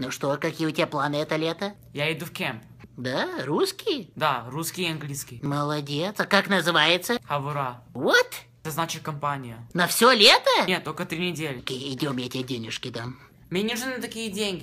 Ну что, какие у тебя планы это лето? Я иду в кемп. Да? Русский? Да, русский и английский. Молодец. А как называется? Хавура. Вот? Это значит компания. На все лето? Нет, только три недели. Идем, я тебе денежки дам. Мне нужны такие деньги.